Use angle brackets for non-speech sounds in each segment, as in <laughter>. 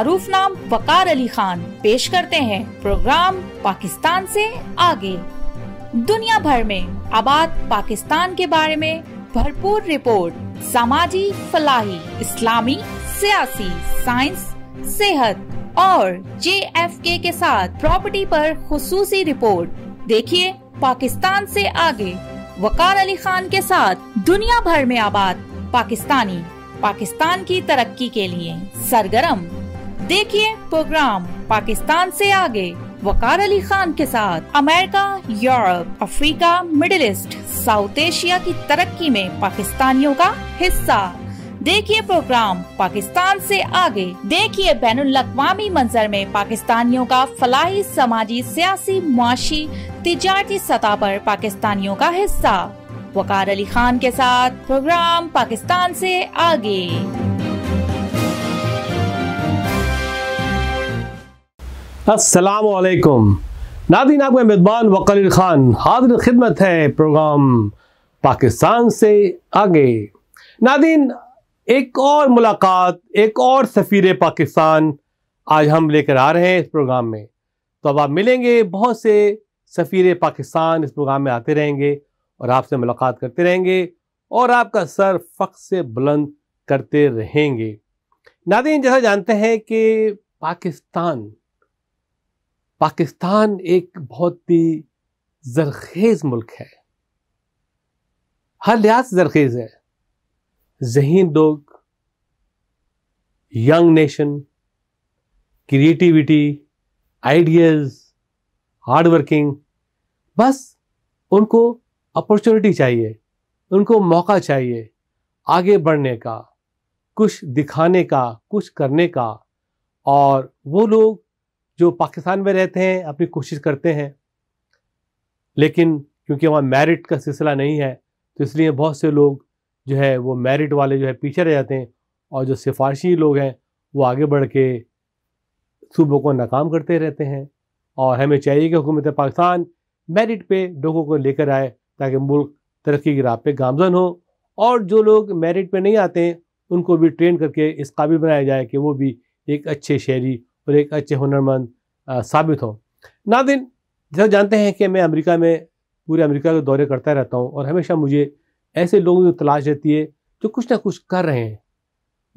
मारूफ नाम वकार अली खान पेश करते हैं प्रोग्राम पाकिस्तान से आगे दुनिया भर में आबाद पाकिस्तान के बारे में भरपूर रिपोर्ट सामाजिक फलाही इस्लामी सियासी साइंस सेहत और जे एफ के के साथ प्रॉपर्टी पर खसूसी रिपोर्ट देखिए पाकिस्तान से आगे वकार अली खान के साथ दुनिया भर में आबाद पाकिस्तानी पाकिस्तान की तरक्की के लिए सरगरम देखिए प्रोग्राम पाकिस्तान से आगे वकार अली खान के साथ America Europe Africa Middle East South Asia की तरक्की में पाकिस्तानियों का हिस्सा देखिए प्रोग्राम पाकिस्तान से आगे देखिए बैन अवी मंजर में पाकिस्तानियों का फलाही समाजी सियासी मुआशी तजारती सतह पर पाकिस्तानियों का हिस्सा वकार अली खान के साथ प्रोग्राम पाकिस्तान से आगे असलकुम नादिन आपका मेज़बान वक़ल ख़ान हाजिर खिदमत है प्रोग्राम पाकिस्तान से आगे नादिन एक और मुलाकात एक और सफ़ीर पाकिस्तान आज हम लेकर आ रहे हैं इस प्रोग्राम में तो अब आप मिलेंगे बहुत से सफ़ीर पाकिस्तान इस प्रोग्राम में आते रहेंगे और आपसे मुलाकात करते रहेंगे और आपका सर फ़ख्र से बुलंद करते रहेंगे नादिन जैसा जानते हैं कि पाकिस्तान पाकिस्तान एक बहुत ही जरखेज मुल्क है हर लिहाज जरखेज है जहीन लोग young nation creativity ideas hard working बस उनको अपॉर्चुनिटी चाहिए उनको मौका चाहिए आगे बढ़ने का कुछ दिखाने का कुछ करने का और वो लोग जो पाकिस्तान में रहते हैं अपनी कोशिश करते हैं लेकिन क्योंकि वहाँ मेरिट का सिलसिला नहीं है तो इसलिए बहुत से लोग जो है वो मेरिट वाले जो है पीछे रह जाते हैं और जो सिफारशी लोग हैं वो आगे बढ़ के सूबों को नाकाम करते रहते हैं और हमें चाहिए कि हुकूमत पाकिस्तान मेरिट पे लोगों को लेकर आए ताकि मुल्क तरक्की की राह पे गामजन हो और जो लोग मेरिट पे नहीं आते हैं उनको भी ट्रेन करके इस काबिल बनाया जाए कि वो भी एक अच्छे शहरी और एक अच्छे हुनरमंद साबित हो नादिन जैसा जानते हैं कि मैं अमेरिका में पूरे अमेरिका के दौरे करता रहता हूँ और हमेशा मुझे ऐसे लोगों की तलाश रहती है जो कुछ ना कुछ कर रहे हैं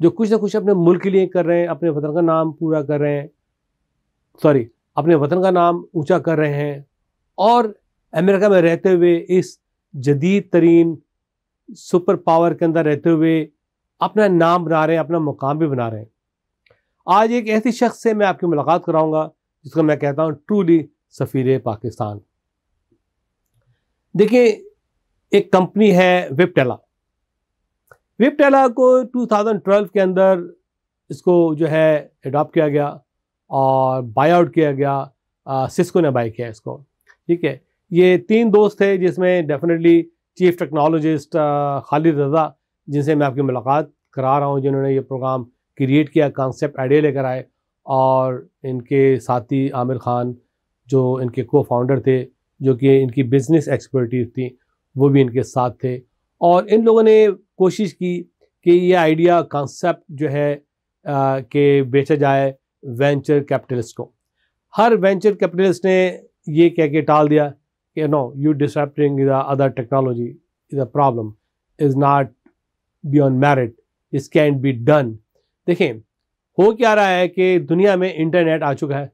जो कुछ ना कुछ अपने मुल्क के लिए कर रहे हैं अपने वतन का नाम पूरा कर रहे हैं सॉरी अपने वतन का नाम ऊंचा कर रहे हैं और अमेरिका में रहते हुए इस जदीद तरीन सुपर पावर के अंदर रहते हुए अपना नाम बना रहे हैं अपना मुकाम भी बना रहे हैं आज एक ऐसी शख्स से मैं आपकी मुलाकात कराऊंगा जिसको मैं कहता हूँ ट्रूली सफ़ीर पाकिस्तान देखिए एक कंपनी है विपटेला विपटेला को 2012 के अंदर इसको जो है एडॉप्ट किया गया और बाय आउट किया गया आ, सिस्को ने बाय किया इसको ठीक है ये तीन दोस्त थे जिसमें definitely chief technologist Khalid Raza जिनसे मैं आपकी मुलाकात करा रहा हूँ जिन्होंने ये प्रोग्राम क्रिएट किया कॉन्सेप्ट आइडिया लेकर आए और इनके साथी आमिर ख़ान जो इनके को फाउंडर थे जो कि इनकी बिज़नेस एक्सपर्टीज थी वो भी इनके साथ थे और इन लोगों ने कोशिश की कि ये आइडिया कॉन्सेप्ट जो है कि बेचा जाए वेंचर कैपिटलिस्ट को हर वेंचर कैपिटलिस्ट ने ये कह के टाल दिया कि no you disrupting the other technology is a problem is not beyond merit is can be done देखिए हो क्या रहा है कि दुनिया में इंटरनेट आ चुका है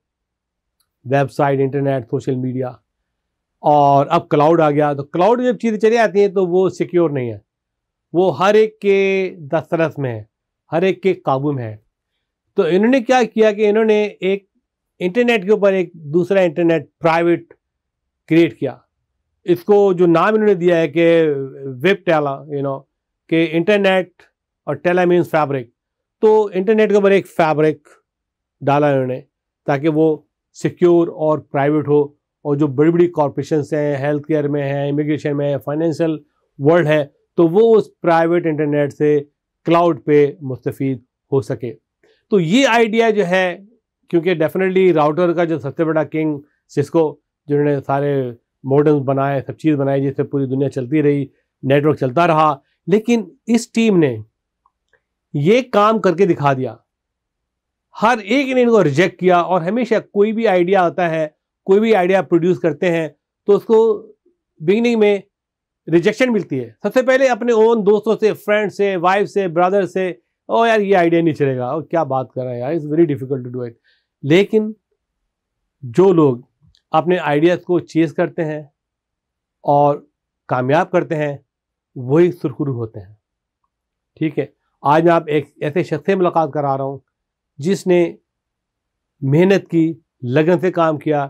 वेबसाइट इंटरनेट सोशल मीडिया और अब क्लाउड आ गया तो क्लाउड जब चीज़ें चली आती हैं तो वो सिक्योर नहीं है वो हर एक के दस्तरस में है हर एक के काबू में है तो इन्होंने क्या किया कि इन्होंने एक इंटरनेट के ऊपर एक दूसरा इंटरनेट प्राइवेट क्रिएट किया इसको जो नाम इन्होंने दिया है कि वेब टेला यू नो कि इंटरनेट और टेला मीन फैब्रिक तो इंटरनेट के ऊपर एक फैब्रिक डाला है उन्होंने ताकि वो सिक्योर और प्राइवेट हो और जो बड़ी बड़ी कॉरपोरेशन हैं हेल्थ केयर में है इमिग्रेशन में है फाइनेंशियल वर्ल्ड है तो वो उस प्राइवेट इंटरनेट से क्लाउड पे मुस्तफ़ हो सके तो ये आइडिया जो है क्योंकि डेफिनेटली राउटर का जो सबसे बड़ा किंग सिस्को जिन्होंने सारे मॉडर्न बनाए सब चीज़ बनाई जिससे पूरी दुनिया चलती रही नेटवर्क चलता रहा लेकिन इस टीम ने ये काम करके दिखा दिया हर एक ने इनको रिजेक्ट किया और हमेशा कोई भी आइडिया आता है कोई भी आइडिया प्रोड्यूस करते हैं तो उसको बिगनिंग में रिजेक्शन मिलती है सबसे पहले अपने ओन दोस्तों से फ्रेंड से वाइफ से ब्रदर से ओ यार ये आइडिया नहीं चलेगा और क्या बात कर रहा है यार it's very difficult to do it लेकिन जो लोग अपने आइडियाज़ को चेज करते हैं और कामयाब करते हैं वही सुरखुरु होते हैं ठीक है आज मैं आप एक ऐसे शख्स से मुलाकात करा रहा हूँ जिसने मेहनत की लगन से काम किया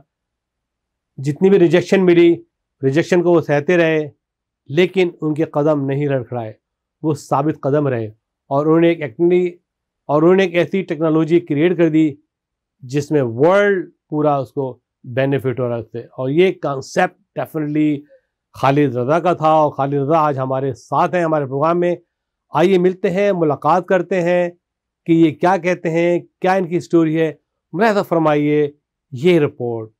जितनी भी रिजेक्शन मिली रिजेक्शन को वो सहते रहे लेकिन उनके कदम नहीं लड़खड़ाए वो साबित कदम रहे और उन्होंने एक एक्टिंग और उन्होंने एक ऐसी टेक्नोलॉजी क्रिएट कर दी जिसमें वर्ल्ड पूरा उसको बेनिफिट हो रहा और ये कॉन्सेप्ट डेफिनेटली खालिद रजा का था और खालिद रजा आज हमारे साथ हैं हमारे प्रोग्राम में आइए मिलते हैं मुलाकात करते हैं कि ये क्या कहते हैं क्या इनकी स्टोरी है मुलाजा फरमाइए ये report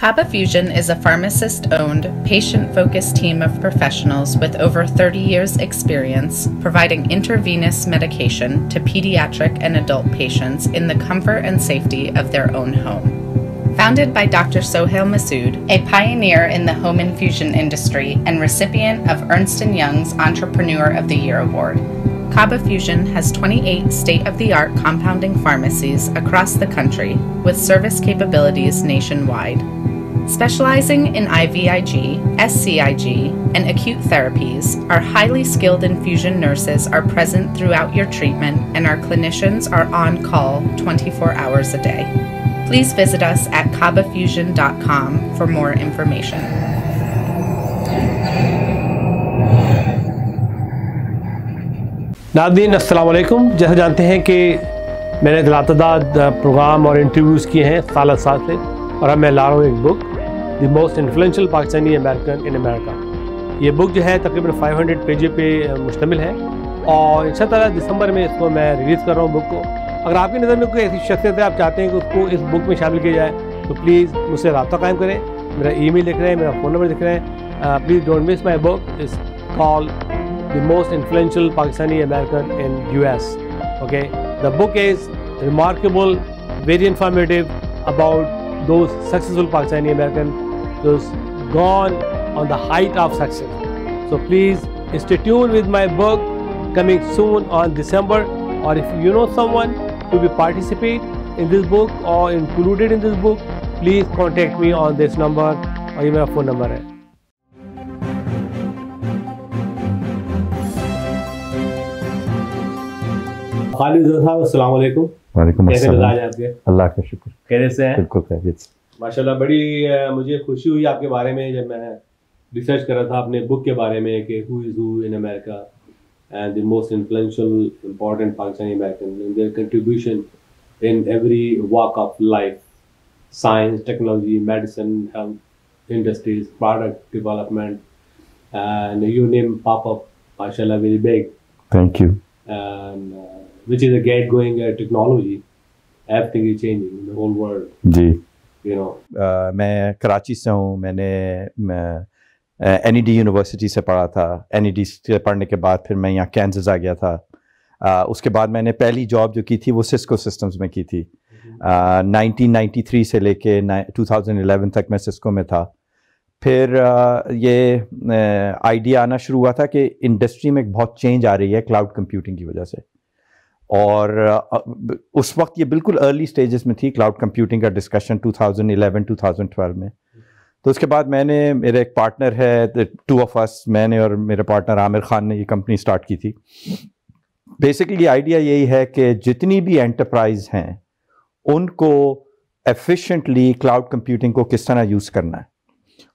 Caba Fusion is a pharmacist owned, patient focused team of professionals with over 30 years' experience providing intravenous medication to pediatric and adult patients in the comfort and safety of their own home. Founded by Dr. Sohail Masood, a pioneer in the home infusion industry and recipient of Ernst & Young's Entrepreneur of the Year Award, Caba Fusion has 28 state of the art compounding pharmacies across the country with service capabilities nationwide. Specializing in IVIG, SCIG, and acute therapies, our highly skilled infusion nurses are present throughout your treatment and our clinicians are on call 24 hours a day. Please visit us at cabafusion.com for more information. नादीन असलकुम जैसा जानते हैं कि मैंने लातदाद programme और interviews किए हैं साल साल से और अब मैं ला रहा हूँ एक book the most influential Pakistani American in America ये बुक जो है तकरीबन 500 पेज पे मुश्तमिल है और इन तरह दिसंबर में इसको मैं रिलीज़ कर रहा हूँ बुक को अगर आपकी नज़र में कोई ऐसी शख्सियत है आप चाहते हैं कि उसको इस बुक में शामिल किया जाए तो प्लीज़ मुझसे रबता कायम करें मेरा ई मेल दिख रहे हैं मेरा फ़ोन नंबर लिख रहे हैं please don't miss my book is call the most influential Pakistani American in US. Okay, the book is remarkable, very informative about those successful Pakistani American, those gone on the height of success. So please stay tuned with my book coming soon on December. Or if you know someone to be participate in this book or included in this book, please contact me on this number or ये मेरा phone number है खालिद साहब अस्सलाम वालेकुम वालेकुम अस्सलाम अल्लाह का शुक्र कैसे हैं बिल्कुल खैरियत माशाल्लाह बड़ी मुझे खुशी हुई आपके बारे में जब मैं रिसर्च कर रहा था अपने बुक के बारे में कि who is who in America and the most influential important Pakistani American in their contribution in every walk of life science technology medicine health industries product development and you name pop up माशाल्लाह very big thank you and which is a get going uh, technology. Everything is changing in the whole world. जी you know. Uh, मैं कराची से हूँ मैंने N E D university से पढ़ा था N E D से पढ़ने के बाद फिर मैं यहाँ कैंसस आ गया था uh, उसके बाद मैंने पहली जॉब जो की थी वो सिस्को सिस्टम्स में की थी नाइनटीन नाइन्टी थ्री से लेके टू थाउजेंड एलेवन तक मैं सिस्को में था फिर ये आइडिया आना शुरू हुआ था कि इंडस्ट्री में एक बहुत चेंज आ रही है क्लाउड कंप्यूटिंग की वजह से और उस वक्त ये बिल्कुल अर्ली स्टेजेस में थी क्लाउड कंप्यूटिंग का डिस्कशन 2011 2012 में तो उसके बाद मैंने मेरा एक पार्टनर है टू ऑफ अस मैंने और मेरे पार्टनर आमिर खान ने ये कंपनी स्टार्ट की थी बेसिकली आइडिया यही है कि जितनी भी एंटरप्राइज हैं उनको एफिशिएंटली क्लाउड कंप्यूटिंग को किस तरह यूज़ करना है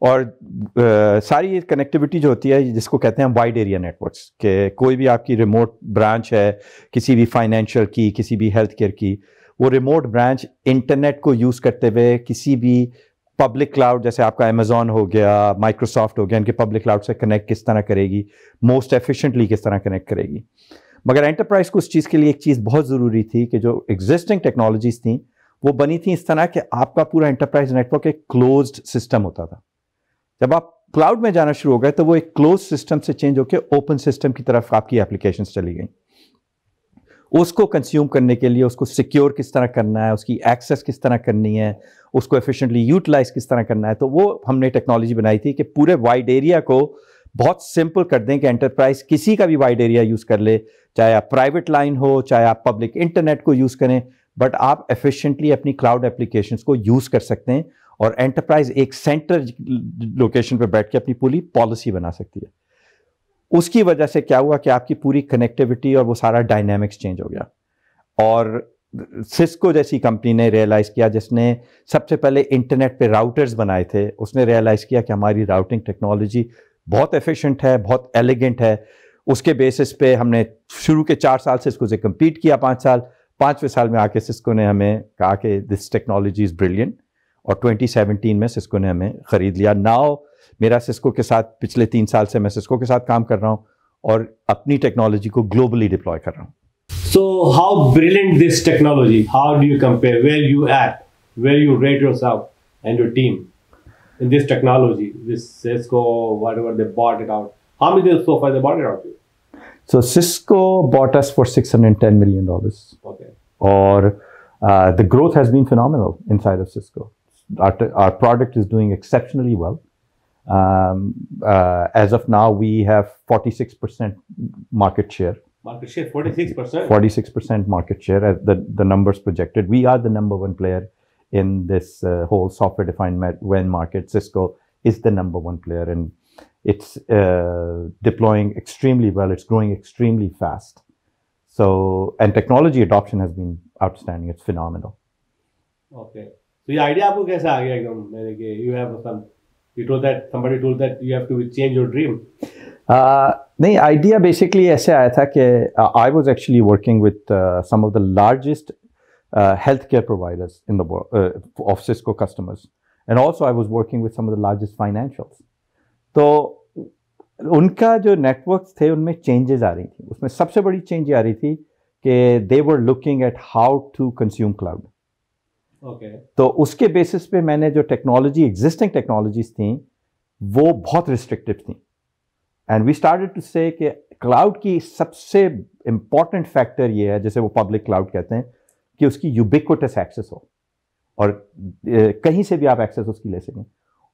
और आ, सारी ये कनेक्टिविटी जो होती है जिसको कहते हैं वाइड एरिया नेटवर्क्स के कोई भी आपकी रिमोट ब्रांच है किसी भी फाइनेंशियल की किसी भी हेल्थ केयर की वो रिमोट ब्रांच इंटरनेट को यूज़ करते हुए किसी भी पब्लिक क्लाउड जैसे आपका अमेजोन हो गया माइक्रोसॉफ्ट हो गया इनके पब्लिक क्लाउड से कनेक्ट किस तरह करेगी मोस्ट एफिशिएंटली किस तरह कनेक्ट करेगी मगर एंटरप्राइज को उस चीज़ के लिए एक चीज़ बहुत ज़रूरी थी कि जो एग्जिस्टिंग टेक्नोलॉजीज़ थी वो बनी थी इस तरह कि आपका पूरा एंटरप्राइज नेटवर्क एक क्लोज्ड सिस्टम होता था जब आप क्लाउड में जाना शुरू हो गए तो वो एक क्लोज सिस्टम से चेंज होकर ओपन सिस्टम की तरफ आपकी एप्लीकेशन चली गई उसको कंज्यूम करने के लिए उसको सिक्योर किस तरह करना है उसकी एक्सेस किस तरह करनी है उसको एफिशिएंटली यूटिलाइज किस तरह करना है तो वो हमने टेक्नोलॉजी बनाई थी कि पूरे वाइड एरिया को बहुत सिंपल कर दें कि एंटरप्राइज किसी का भी वाइड एरिया यूज़ कर ले चाहे आप प्राइवेट लाइन हो चाहे आप पब्लिक इंटरनेट को यूज़ करें बट आप एफिशिएंटली अपनी क्लाउड एप्लीकेशंस को यूज़ कर सकते हैं और एंटरप्राइज एक सेंटर लोकेशन पर बैठ के अपनी पूरी पॉलिसी बना सकती है उसकी वजह से क्या हुआ कि आपकी पूरी कनेक्टिविटी और वो सारा डायनेमिक्स चेंज हो गया और सिस्को जैसी कंपनी ने रियलाइज़ किया जिसने सबसे पहले इंटरनेट पे राउटर्स बनाए थे उसने रियलाइज़ किया कि हमारी राउटिंग टेक्नोलॉजी बहुत एफिशिएंट है बहुत एलिगेंट है उसके बेसिस पे हमने शुरू के चार साल से इसको से कम्पीट किया पाँच साल पाँचवें साल में आके सिस्को ने हमें कहा कि दिस टेक्नोलॉजी इज़ ब्रिलियंट और 2017 में सिस्को ने हमें ख़रीद लिया नाव मेरा सिस्को के साथ पिछले तीन साल से मैं सिस्को के साथ काम कर रहा हूँ और अपनी टेक्नोलॉजी को ग्लोबली डिप्लॉय कर रहा हूँ so how brilliant this technology how do you compare where you at where you rate yourself and your team in this technology this Cisco what for they bought it million dollars okay और the growth has been phenomenal inside of Cisco our, our product is doing exceptionally well. Um, uh, as of now, we have 46% market share. Market share, 46%? 46% market share, as the, the numbers projected. We are the number one player in this uh, whole software-defined WAN market. Cisco is the number one player, and it's uh, deploying extremely well. It's growing extremely fast. So, and technology adoption has been outstanding. It's phenomenal. Okay. तो ये idea आपको कैसा आ गया एकदम मैंने कि you have some you told that somebody told that you have to change your dream नहीं idea basically ऐसे आया था कि I was actually working with some of the largest health care providers in the of Cisco customers and also I was working with some of the largest financials तो उनका जो networks थे उनमें changes आ रही थी उसमें सबसे बड़ी चेंज आ रही थी कि they were looking at how to consume cloud तो उसके बेसिस पे मैंने जो टेक्नोलॉजी एग्जिस्टिंग टेक्नोलॉजीज थी वो बहुत रिस्ट्रिक्टिव थी and we started to say cloud की सबसे इम्पॉर्टेंट फैक्टर ये है जैसे वो पब्लिक क्लाउड कहते हैं कि उसकी यूबिकोटस एक्सेस हो और कहीं से भी आप एक्सेस उसकी ले सकें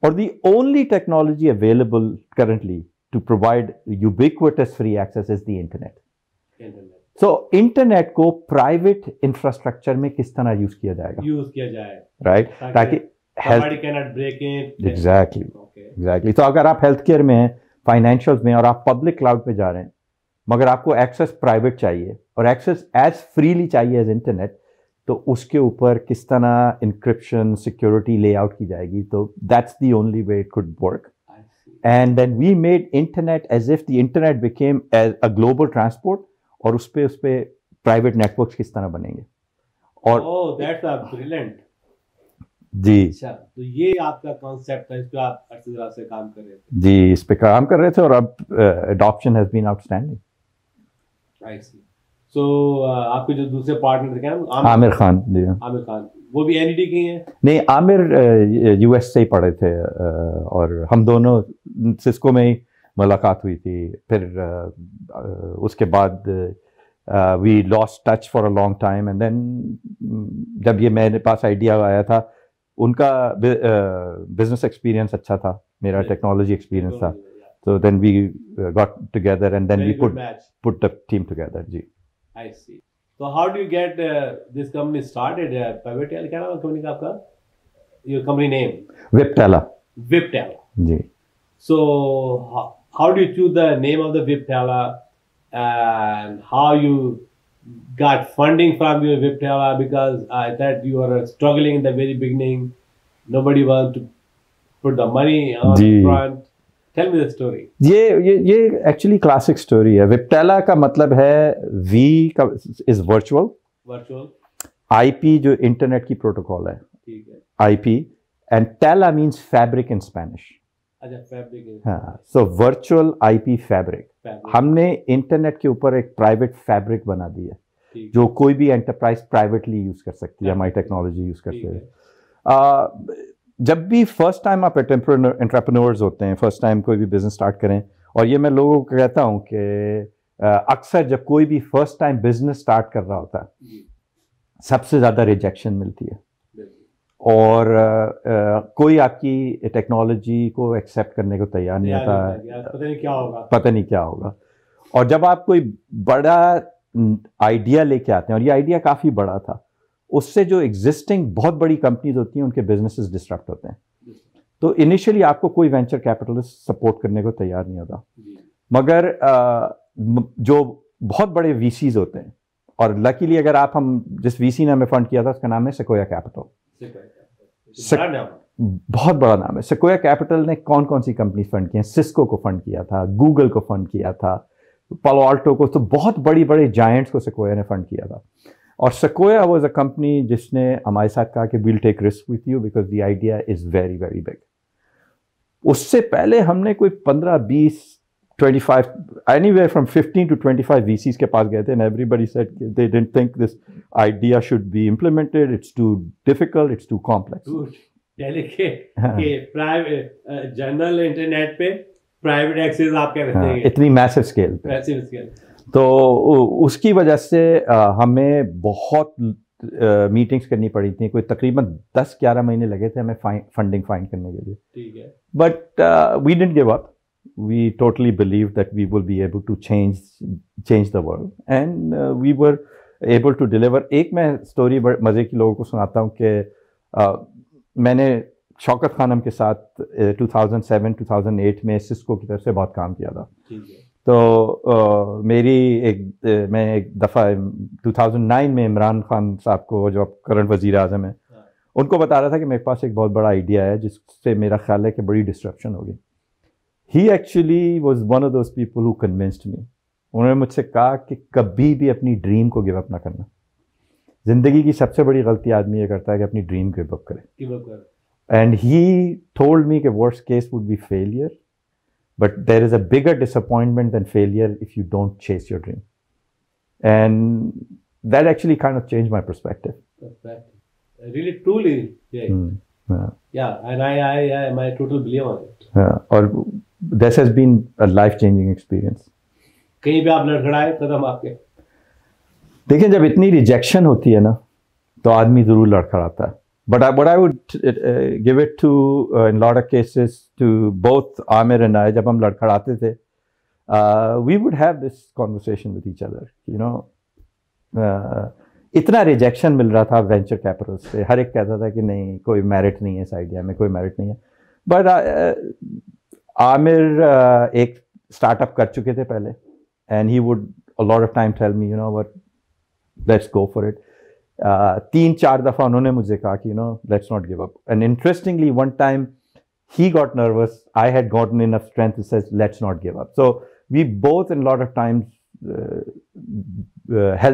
और the only technology available currently to provide ubiquitous free access is the internet so so, internet को प्राइवेट इंफ्रास्ट्रक्चर में किस तरह यूज किया जाएगा यूज किया जाए राइट right? ताकि एग्जैक्टली एग्जैक्टली तो अगर आप हेल्थ केयर में हैं फाइनेंशियल में और आप पब्लिक क्लाउड पे जा रहे हैं मगर आपको एक्सेस प्राइवेट चाहिए और एक्सेस एज फ्रीली चाहिए एज इंटरनेट तो उसके ऊपर किस तरह इंक्रिप्शन सिक्योरिटी लेआउट की जाएगी तो that's the only way it could work and then we made internet as if the internet became as a global transport और उस पर उस पर प्राइवेट नेटवर्क किस तरह बनेंगे और ब्रिलियंट oh, जी अच्छा तो ये आपका कॉन्सेप्ट था इस पे आप अच्छी तरह से काम कर रहे थे जी इस पे काम कर रहे थे और अब adoption has been outstanding I see so आपके जो दूसरे पार्टनर क्या आमिर, आमिर खान जी आमिर खान वो भी एनईडी e के हैं नहीं आमिर यूएस से ही पढ़े थे और हम दोनों सिस्को में ही मुलाकात हुई थी फिर uh, uh उसके बाद we lost touch for a long time and then जब ये मेरे पास आइडिया आया था उनका बिजनेस एक्सपीरियंस uh, अच्छा था मेरा टेक्नोलॉजी एक्सपीरियंस था तो then we got together and then we put put the team together जी आई सी तो how do you get this company started पेवेटेल क्या नाम कंपनी का आपका your company name Viptela Viptela जी so how do you choose the name of the Viptela and how you got funding from your Viptela because I thought you are struggling in the very beginning. Nobody wanted to put the money on the front. Tell me the story. ये ये ये actually classic story है. Viptela का मतलब is virtual. Virtual. IP जो internet की protocol IP and Tela means fabric in Spanish. So virtual IP fabric हमने internet के ऊपर एक प्राइवेट फैब्रिक बना दिया जो कोई भी एंटरप्राइज प्राइवेटली यूज कर सकती है हमारी टेक्नोलॉजी यूज करते हुए जब भी फर्स्ट टाइम आप एंट्रप्रनोर्स होते हैं फर्स्ट टाइम कोई भी बिजनेस स्टार्ट करें और ये मैं लोगों को कहता हूं कि अक्सर जब कोई भी फर्स्ट टाइम बिजनेस स्टार्ट कर रहा होता है सबसे ज़्यादा रिजेक्शन मिलती है और आ, आ, कोई आपकी टेक्नोलॉजी को एक्सेप्ट करने को तैयार नहीं होता पता नहीं क्या होगा पता नहीं क्या होगा और जब आप कोई बड़ा आइडिया लेके आते हैं और ये आइडिया काफ़ी बड़ा था उससे जो एग्जिस्टिंग बहुत बड़ी कंपनीज होती हैं उनके बिजनेसेस डिस्टर्ब होते हैं तो इनिशियली आपको कोई वेंचर कैपिटलिस्ट सपोर्ट करने को तैयार नहीं होता मगर आ, जो बहुत बड़े वीसीज होते हैं और लकीली अगर आप हम जिस वीसी ने हमें फंड किया था उसका नाम है सिकोया कैपिटल बहुत बड़ा नाम है सकोया कैपिटल ने कौन कौन सी कंपनी फंड की सिस्को को फंड किया था गूगल को फंड किया था पलोआल्टो को तो बहुत बड़ी बड़े जायंट्स को सकोया ने फंड किया था और सकोया वॉज अ कंपनी जिसने हमारे साथ कहा कि we'll take risk with you because the idea is very very big उससे पहले हमने कोई पंद्रह बीस 25 anywhere from 15 to 25 VCs ke paas gaye the and everybody said they didn't think this idea should be implemented it's too difficult it's too complex ke private general internet pe private access aap क्या हाँ, itni massive scale pe massive scale तो उसकी वजह से हमें बहुत meetings करनी पड़ी थी कोई तकरीबन 10-11 महीने लगे थे हमें फंडिंग फाइंड करने के लिए ठीक है but we didn't give up we totally believed that we will be able to change change the world and uh, we were able to deliver एक मैं स्टोरी मज़े की लोगों को सुनाता हूँ कि uh, मैंने शौकत खानम के साथ uh, 2007 2008 में सिस्को की तरफ से बहुत काम किया था तो uh, मेरी एक uh, मैं एक दफ़ा 2009 में इमरान खान साहब को जो अब करंट वज़ी अजम है उनको बता रहा था कि मेरे पास एक बहुत बड़ा आइडिया है जिससे मेरा ख्याल है कि बड़ी डिस्ट्रप्शन होगी he actually was one of those people who convinced me उन्होंने मुझसे कहा कि कभी भी अपनी ड्रीम को गिव अप ना करना ज़िंदगी की सबसे बड़ी गलती आदमी ये करता है कि अपनी ड्रीम गिव अप करे एंड ही टोल्ड मी के worst case would be failure but there is a bigger disappointment than failure if you don't chase your dream and that actually kind of change my perspective और this has been a life changing experience. कहीं भी आप लड़खड़ाए कदम आपके देखिए जब इतनी rejection होती है ना तो आदमी ज़रूर लड़खड़ाता है But what I would uh, give it to uh, in lot of cases to both Amir and I, जब हम लड़खड़ाते थे, uh, we would have this conversation with each other. You know, इतना रिजेक्शन मिल रहा था वेंचर कैपिटल से हर एक कहता था कि नहीं कोई मेरिट नहीं है इस आइडिया में कोई मेरिट नहीं है बट आमिर uh, एक स्टार्टअप कर चुके थे पहले and he would a lot of time tell me you know but let's go for it तीन चार दफ़ा उन्होंने मुझे कहा कि you know let's not give up and interestingly one time he got nervous I had got in of strength says let's not give up so we both in lot of times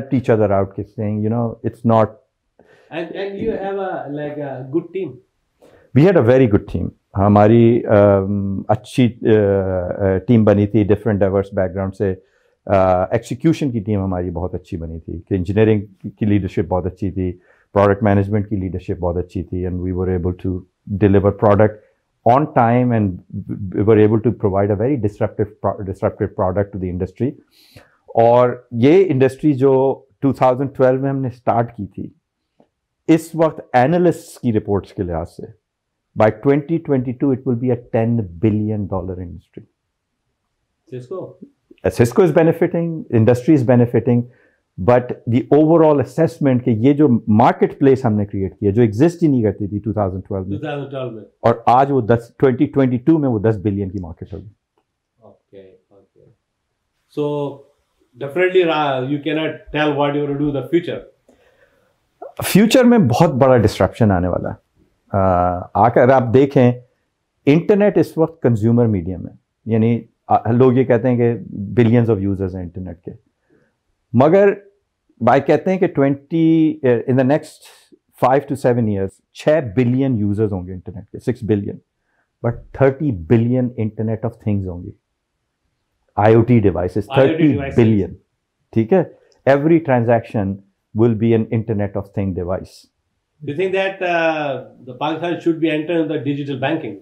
teach other out out saying you know it's not and and you have a like a good team we had a very good team हमारी अच्छी team बनी थी different diverse background से execution की team हमारी बहुत अच्छी बनी थी कि इंजीनियरिंग की लीडरशिप बहुत अच्छी थी प्रोडक्ट मैनेजमेंट की लीडरशिप बहुत अच्छी थी and we were able to deliver product on time and we were able to provide a very disruptive disruptive product to the industry और ये इंडस्ट्री जो 2012 में हमने स्टार्ट की थी इस वक्त एनालिस्ट की रिपोर्ट्स के लिहाज से By 2022, it will be a $10 billion industry. Cisco? Uh, Cisco is benefiting, industry is benefiting, but the overall assessment that this marketplace marketplace created, which didn't exist in 2012 2012 and today, आज वो 10 2022 में वो 10 billion billion dollar market okay okay so definitely you cannot tell what you will to do in the future future में बहुत बड़ा disruption आने आकर आप देखें इंटरनेट इस वक्त कंज्यूमर मीडियम है यानी लोग ये कहते हैं कि बिलियंस ऑफ यूज़र्स हैं इंटरनेट के मगर भाई कहते हैं कि twenty in the next five to seven years छः बिलियन यूज़र्स होंगे इंटरनेट के six billion but thirty billion internet of things होंगी आईओटी डिवाइसेस थर्टी बिलियन ठीक है every transaction will be an internet of thing device Do you think that uh, the Pakistan should be entering the digital banking?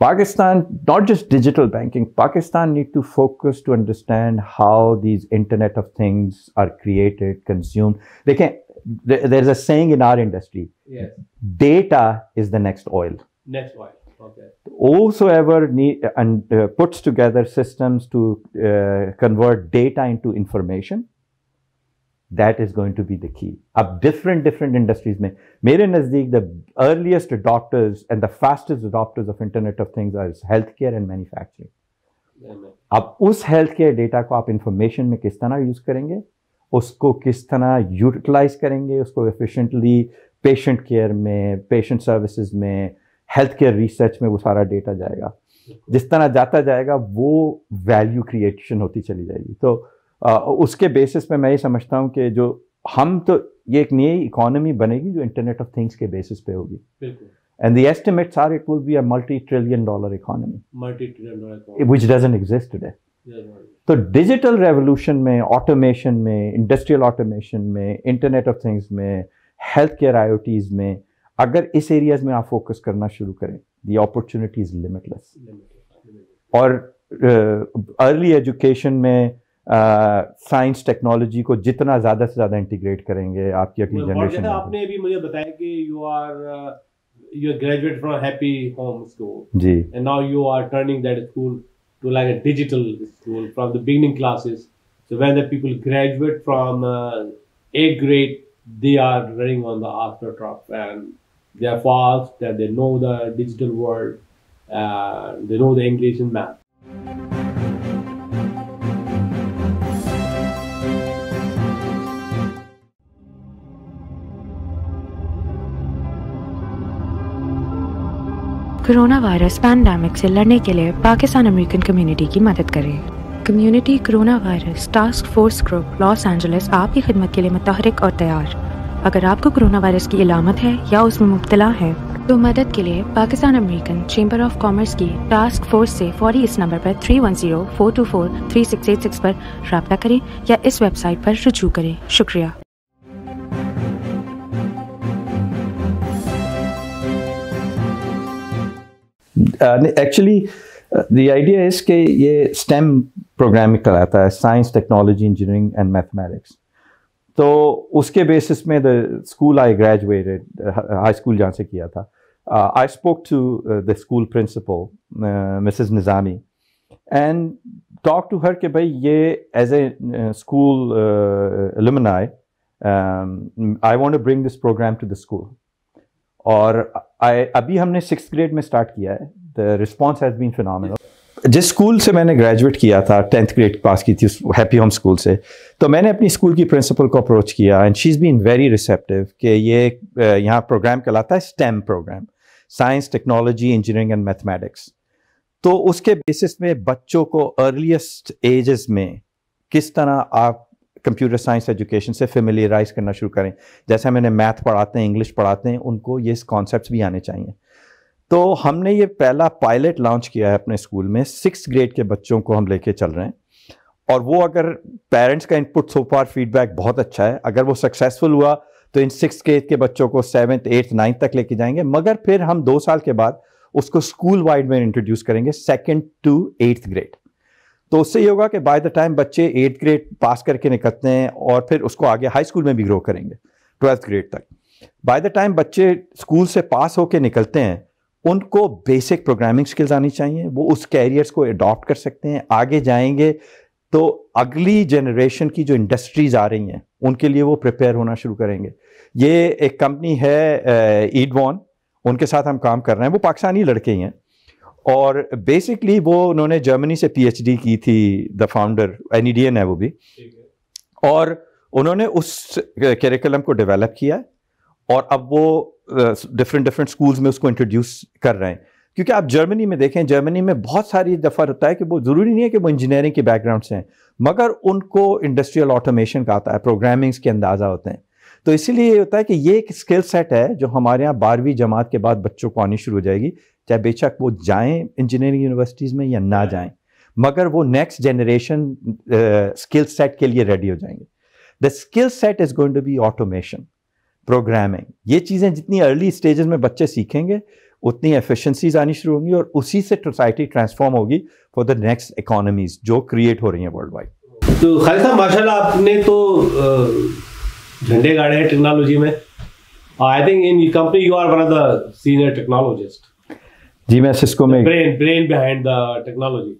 Pakistan, not just digital banking, Pakistan need to focus to understand how these Internet of Things are created, consumed. They can There's a saying in our industry: yes. data is the next oil. Next oil. Okay. Whosoever need, and uh, puts together systems to uh, convert data into information that is going to be the key अब different different industries में मेरे नज़दीक the earliest doctors and the fastest doctors of internet of things are health care and manufacturing अब उस health care data को आप information में किस तरह यूज़ करेंगे उसको किस तरह यूटिलाइज करेंगे उसको एफिशिएंटली पेशेंट केयर में पेशेंट सर्विसेज में हेल्थ केयर रिसर्च में वो सारा डेटा जाएगा जिस तरह जाता जाएगा वो वैल्यू क्रिएशन होती चली जाएगी तो आ, उसके बेसिस पे मैं ये समझता हूँ कि जो हम तो ये एक नई इकोनॉमी बनेगी जो इंटरनेट ऑफ थिंग्स के बेसिस पे होगी and the estimates are it will be a multi trillion dollar economy multi trillion dollar which doesn't exist today तो डिजिटल रेवोल्यूशन में ऑटोमेशन में इंडस्ट्रियल ऑटोमेशन में इंटरनेट ऑफ थिंग्स में health care IoTs में अगर इस एरियाज में आप फोकस करना शुरू करें दी अपॉर्चुनिटी इज लिमिटलेस और अर्ली uh, एजुकेशन में साइंस uh, टेक्नोलॉजी को जितना ज़्यादा से ज़्यादा इंटीग्रेट करेंगे आपकी अगली जनरेशन आपने अभी मुझे बताया कि you are you are graduate from Happy Home School जी and now you are turning that school to like a digital school from the beginning classes so when the people graduate from a grade they are running on the after trope and they are fast they know the digital world they know the English and math corona virus pandemic से लड़ने के लिए Pakistan American community की मदद करें community corona virus task force group Los Angeles आपकी खिदमत के लिए मुतहरिक और तैयार अगर आपको कोरोना वायरस की इलामत है या उसमें मुबतला है तो मदद के लिए Pakistan American Chamber of Commerce की टास्क फोर्स से फौरी इस नंबर पर three one zero four two four three six eight six पर रबता करें या इस वेबसाइट पर रजू करें शुक्रिया एक्चुअली द आइडिया इज कि ये स्टेम प्रोग्राम में कराता है science technology engineering and mathematics तो उसके बेसिस में the school I graduated high school जहाँ से किया था I spoke to the school principal Mrs Nizami and talk to her कि भाई ये as a school alumni I want to bring this program to the school और I, अभी हमने सिक्स ग्रेड में स्टार्ट किया है the response has been phenomenal जिस स्कूल से मैंने ग्रेजुएट किया था टेंथ ग्रेड पास की थी उस हैप्पी होम स्कूल से तो मैंने अपनी स्कूल की प्रिंसिपल को अप्रोच किया and she is been very receptive कि ये यहाँ प्रोग्राम कहलाता है STEM program science technology engineering and mathematics तो उसके बेसिस में बच्चों को अर्लीस्ट एजेस में किस तरह आप कंप्यूटर साइंस एजुकेशन से फेमिलियराइज करना शुरू करें जैसे मैंने मैथ पढ़ाते हैं इंग्लिश पढ़ाते हैं उनको ये कॉन्सेप्ट भी आने चाहिए तो हमने ये पहला पायलट लॉन्च किया है अपने स्कूल में सिक्स ग्रेड के बच्चों को हम लेके चल रहे हैं और वो अगर पेरेंट्स का इनपुट सो फार फीडबैक बहुत अच्छा है अगर वो सक्सेसफुल हुआ तो इन सिक्स ग्रेड के बच्चों को सेवन्थ एट्थ नाइन्थ तक लेके जाएंगे मगर फिर हम दो साल के बाद उसको स्कूल वाइड में इंट्रोड्यूस करेंगे सेकेंड टू एट्थ ग्रेड तो उससे ये होगा कि बाय द टाइम बच्चे एट्थ ग्रेड पास करके निकलते हैं और फिर उसको आगे हाई स्कूल में भी ग्रो करेंगे ट्वेल्थ ग्रेड तक बाय द टाइम बच्चे स्कूल से पास होकर निकलते हैं उनको बेसिक प्रोग्रामिंग स्किल्स आनी चाहिए वो उस कैरियर्स को अडॉप्ट कर सकते हैं आगे जाएंगे तो अगली जनरेशन की जो इंडस्ट्रीज़ आ रही हैं उनके लिए वो प्रिपेयर होना शुरू करेंगे ये एक कंपनी है ईडवॉन उनके साथ हम काम कर रहे हैं वो पाकिस्तानी लड़के ही हैं और बेसिकली वो उन्होंने जर्मनी से पीएचडी की थी द फाउंडर एनीडियन है वो भी और उन्होंने उस करिकुलम को डेवलप किया और अब वो डिफरेंट डिफरेंट स्कूल्स में उसको इंट्रोड्यूस कर रहे हैं क्योंकि आप जर्मनी में देखें जर्मनी में बहुत सारी दफ़ा होता है कि वो ज़रूरी नहीं है कि वो इंजीनियरिंग के बैकग्राउंड से हैं मगर उनको इंडस्ट्रियल ऑटोमेशन का आता है प्रोग्रामिंग्स के अंदाज़ा होते हैं तो इसीलिए ये होता है कि ये एक स्किल सेट है जो हमारे यहाँ बारहवीं जमात के बाद बच्चों को आनी शुरू हो जाएगी चाहे बेशक वो जाएं इंजीनियरिंग यूनिवर्सिटीज़ में या ना जाएं मगर वो नेक्स्ट जनरेशन स्किल सेट के लिए रेडी हो जाएंगे the skill set is going to be automation programming ये चीज़ें जितनी अर्ली स्टेजेस में बच्चे सीखेंगे उतनी एफिशिएंसीज आनी शुरू होंगी और उसी से सोसाइटी ट्रांसफॉर्म होगी फॉर द नेक्स्ट इकोनॉमीज जो क्रिएट हो रही हैं वर्ल्ड वाइड तो खाली साहब माशाल्लाह आपने तो झंडे गाड़े हैं टेक्नोलॉजी में I think in company you are one of the senior technologist जी मैं सिस्को में brain brain behind the technology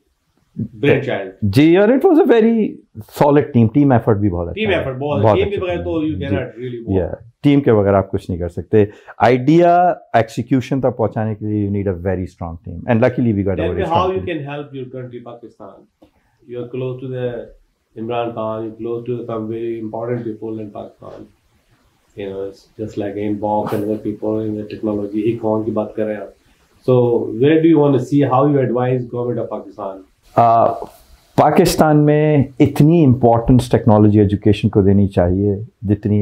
brain child जी और it was a very solid team team effort भी बहुत टीम एफर्ट अच्छा बहुत, बहुत टीम के बगैर तो यू कैन नॉट रियली या टीम के बगैर आप कुछ नहीं कर सकते आइडिया एक्सिक्यूशन तक पहुंचाने के लिए you need a very strong team and luckily we got a very how you can help your country Pakistan you are close to the Imran Khan, you're close to some very important people in Pakistan you know it's just like in box and other people in the technology. Econ की बात कर रहे हैं आप. So where do you want to see how you advise government of Pakistan? Uh, Pakistan में इतनी importance technology education को देनी चाहिए जितनी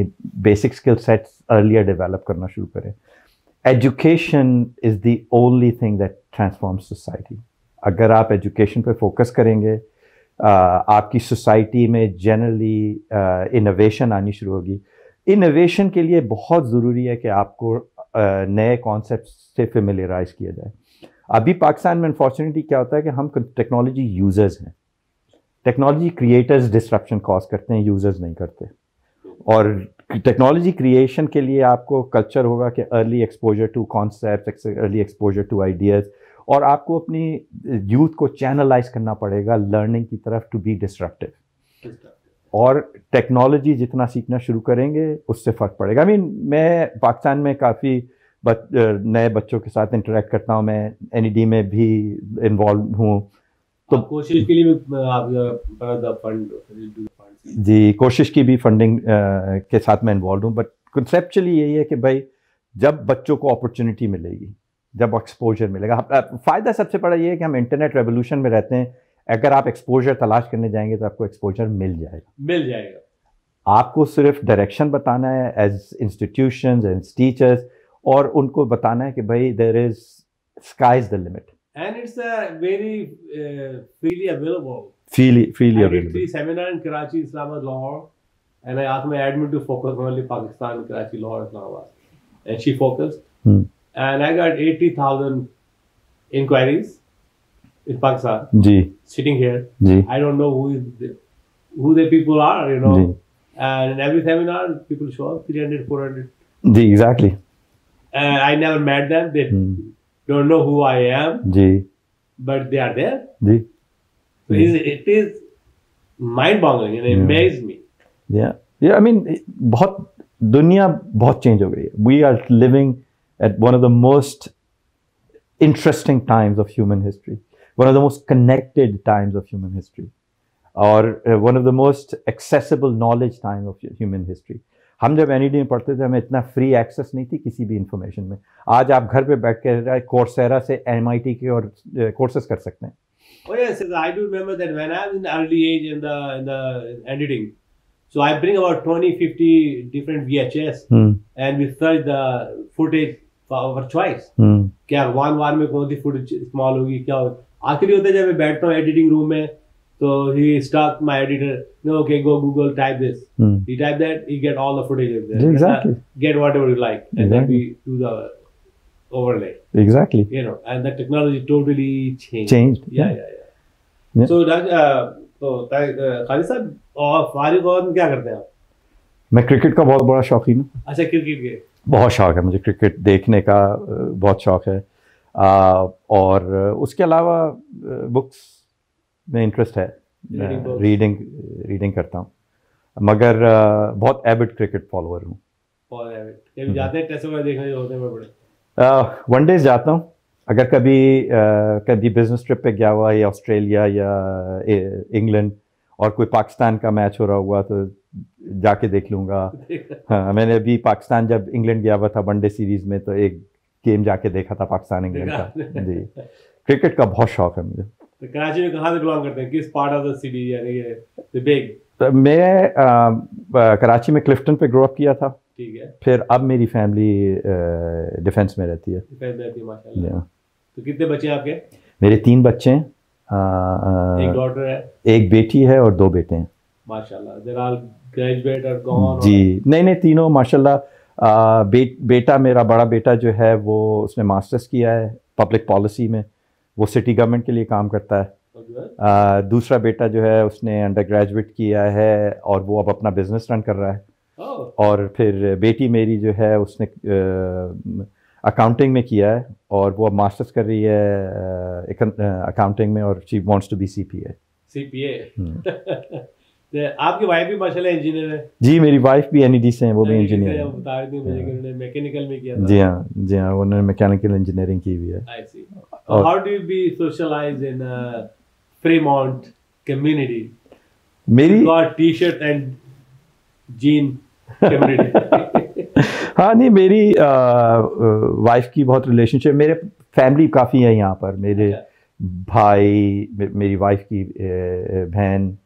basic skill sets earlier develop करना शुरू करें education is the only thing that transform society अगर आप एजुकेशन पर फोकस करेंगे uh, आपकी सोसाइटी में जनरली इनोवेशन uh, आनी शुरू होगी इनोवेशन के लिए बहुत ज़रूरी है कि आपको नए कॉन्सेप्ट से फेमिलराइज किया जाए अभी पाकिस्तान में अनफॉर्चुनेटली क्या होता है कि हम टेक्नोलॉजी यूज़र्स हैं टेक्नोलॉजी क्रिएटर्स डिस्ट्रप्शन कॉज करते हैं यूज़र्स नहीं करते और टेक्नोलॉजी क्रिएशन के लिए आपको कल्चर होगा कि early exposure to concept early exposure to ideas और आपको अपनी यूथ को चैनलाइज करना पड़ेगा लर्निंग की तरफ टू बी डिस्ट्रप्टिव और टेक्नोलॉजी जितना सीखना शुरू करेंगे उससे फ़र्क पड़ेगा आई I मीन mean, मैं पाकिस्तान में काफ़ी बच, नए बच्चों के साथ इंटरेक्ट करता हूँ मैं एन e में भी इन्वॉल्व हूँ तो कोशिश के लिए भी आप फंड जी कोशिश की भी फंडिंग आ, के साथ मैं इन्वॉल्व हूँ बट कंसेप्चुअली यही है कि भाई जब बच्चों को अपॉर्चुनिटी मिलेगी जब एक्सपोजर मिलेगा फ़ायदा सबसे बड़ा ये है कि हम इंटरनेट रेवोल्यूशन में रहते हैं अगर आप एक्सपोजर तलाश करने जाएंगे तो आपको एक्सपोजर मिल जाएगा मिल जाएगा आपको सिर्फ डायरेक्शन बताना है एज इंस्टीट्यूशन एज टीचर्स और उनको बताना है कि भाई there is sky is the limit and it's a very freely available freely freely available three seminar in Karachi Islamabad Lahore and I ask my admin to focus 80000 inquiries in Pakistan. Ji. Sitting here. Ji. I don't know who is the, who the people are, you know. Ji. And in every seminar, people show up 300, 400. Ji, exactly. And I never met them. They hmm. don't know who I am. Ji. But they are there. Ji. So it is mind boggling and it yeah. amazed me. Yeah. Yeah, I mean, बहुत दुनिया बहुत change हो गई है we are living at one of the most interesting times of human one of the most connected times of human history or uh, one of the most accessible knowledge times of human history. हम जब N में पढ़ते थे हमें इतना free access नहीं थी किसी भी इंफॉर्मेशन में आज आप घर पे बैठ के कोर्सेरा से एम के और कोर्सेज uh, कर सकते हैं Oh yes, I do remember that when I was in early age in the in the editing, so I bring about 20, 50 different VHS hmm. and we search the footage for our choice. Hmm. क्या वन वार में कौन सी footage small होगी क्या आखिरी होता है जब मैं बैठता हूँ एडिटिंग रूम में तो he start my editor no okay go Google type this he type that he get all the footage of that exactly get whatever you like and then we do the overlay exactly you know and the technology totally changed changed या या या सो तो uh, खाली साहब और फारिग और क्या करते हैं आप मैं क्रिकेट का बहुत बड़ा शौकीन हूँ अच्छा क्रिकेट के बहुत शौक है मुझे क्रिकेट देखने का uh, बहुत शौक है और उसके अलावा बुक्स में इंटरेस्ट है रीडिंग रीडिंग करता हूँ मगर बहुत एबिड क्रिकेट फॉलोअर हूँ वनडेज हम्म। जाता हूँ अगर कभी कभी बिजनेस ट्रिप पे गया हुआ या ऑस्ट्रेलिया या इंग्लैंड और कोई पाकिस्तान का मैच हो रहा हुआ तो जाके देख लूँगा <laughs> हाँ मैंने अभी पाकिस्तान जब इंग्लैंड गया हुआ था वनडे सीरीज़ में तो एक गेम जाके देखा था पाकिस्तान इंग्लैंड का जी क्रिकेट का बहुत शौक है मुझे तो कराची में कहाँ से बिलोंग करते हैं किस पार्ट ऑफ द सिटी यानी बिग तो मैं कराची में क्लिफ्टन पे ग्रो अप किया था ठीक है फिर अब मेरी फैमिली डिफेंस में रहती है डिफेंस में रहती है माशाल्लाह तो कितने बच्चे हैं आपके मेरे तीन बच्चे हैं एक डॉटर है एक बेटी है और दो बेटे हैं माशाल्लाह ग्रेजुएट और जी नहीं नहीं तीनों माशाल्लाह बे, बेटा मेरा बड़ा बेटा जो है वो उसने मास्टर्स किया है पब्लिक पॉलिसी में वो सिटी गवर्नमेंट के लिए काम करता है आ, दूसरा बेटा जो है उसने अंडर ग्रेजुएट किया है और वो अब अपना बिजनेस रन कर रहा है और फिर बेटी मेरी जो है उसने अकाउंटिंग में किया है और वो अब मास्टर्स कर रही है अकाउंटिंग में और she wants to be C P A C P आपकी वाइफ भी माशाल्लाह इंजीनियर है जी मेरी वाइफ भी एन से हैं वो भी इंजीनियर है मैकेनिकल में किया जी हाँ जी हाँ उन्होंने मैकेनिकल इंजीनियरिंग की हुई है how do you be socialize in community मेरी T shirt and jean community हाँ नहीं मेरी वाइफ uh, uh, की बहुत रिलेशनशिप मेरे फैमिली काफ़ी है यहाँ पर मेरे अच्छा। भाई मेरी वाइफ की uh, बहन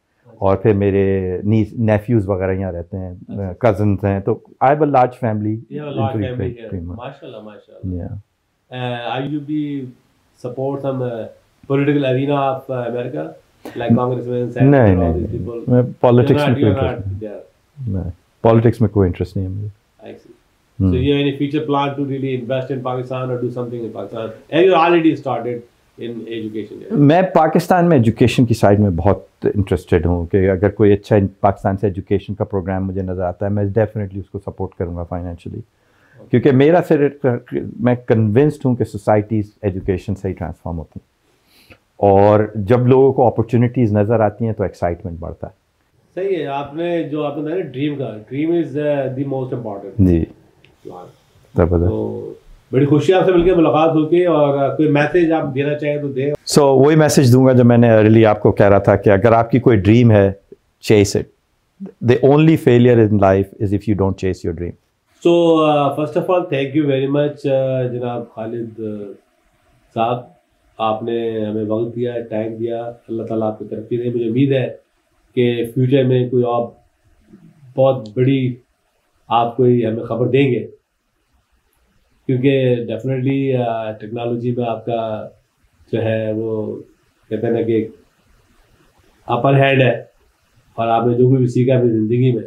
और फिर मेरे नीस नेफ्यूज वगैरह यहाँ रहते हैं कजन अच्छा। हैं तो I have a large family माशाल्लाह माशाल्लाह I you be support some political of America like नहीं नहीं मैं पॉलिटिक्स में कोई पॉलिटिक्स में कोई इंटरेस्ट नहीं है मुझे I see so you have any future plan to really invest in Pakistan और do something in Pakistan and you already started मैं पाकिस्तान में एजुकेशन की साइड में बहुत इंटरेस्टेड हूँ कि अगर कोई अच्छा पाकिस्तान से एजुकेशन का प्रोग्राम मुझे नज़र आता है मैं डेफिनेटली उसको सपोर्ट करूँगा फाइनेंशियली क्योंकि मेरा फिर मैं कन्विंस्ड हूँ कि सोसाइटीज़ एजुकेशन से ही ट्रांसफॉर्म होती हैं और जब लोगों को अपॉर्चुनिटीज़ नज़र आती हैं तो एक्साइटमेंट बढ़ता है सही है आपने जो आपने ड्रीम का dream is the most important जी तो बड़ी खुशी आपसे मिलकर मुलाकात होगी और कोई मैसेज आप देना चाहें तो दें सो so, वही मैसेज दूंगा जो मैंने अर्ली आपको कह रहा था कि अगर आपकी कोई ड्रीम है chase it the only failure in life is if you don't chase your dream so first of all thank you very much जनाब खालिद uh, साहब आपने हमें वक्त दिया टाइम दिया अल्लाह ताला आपकी तरफी दे मुझे उम्मीद है कि फ्यूचर में कोई आप बहुत बड़ी आप कोई हमें खबर देंगे क्योंकि डेफिनेटली टेक्नोलॉजी uh, में आपका जो है वो कहते हैं ना कि अपर हैंड है और आपने जो भी सीखा अपनी ज़िंदगी में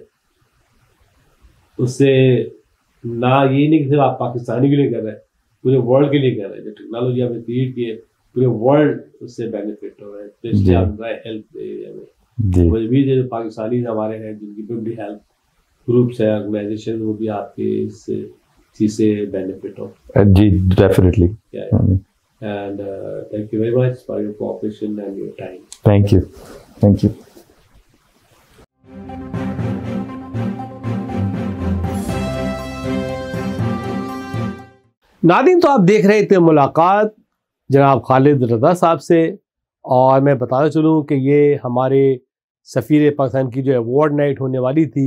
उससे ना ये नहीं कि सिर्फ आप पाकिस्तानी के लिए कर रहे हैं पूरे वर्ल्ड के लिए कर रहे हैं जो टेक्नोलॉजी आपने क्रिएट की है पूरे वर्ल्ड उससे बेनिफिट हो रहा है स्पेशली आपका हेल्थ एरिया में मुझे भी जो पाकिस्तानी हमारे हैं जिनकी भी हेल्थ ग्रुप्स है ऑर्गेनाइजेशन वो भी आपके इससे CISA benefit of. Uh, gee, definitely. Yeah. yeah. I mean. And uh, thank you very much for your cooperation and your time. Thank you. Thank you. नादिन तो आप देख रहे थे मुलाकात जनाब खालिद रजा साहब से और मैं बताना चलूँ कि ये हमारे सफ़ीर पाकिस्तान की जो अवार्ड नाइट होने वाली थी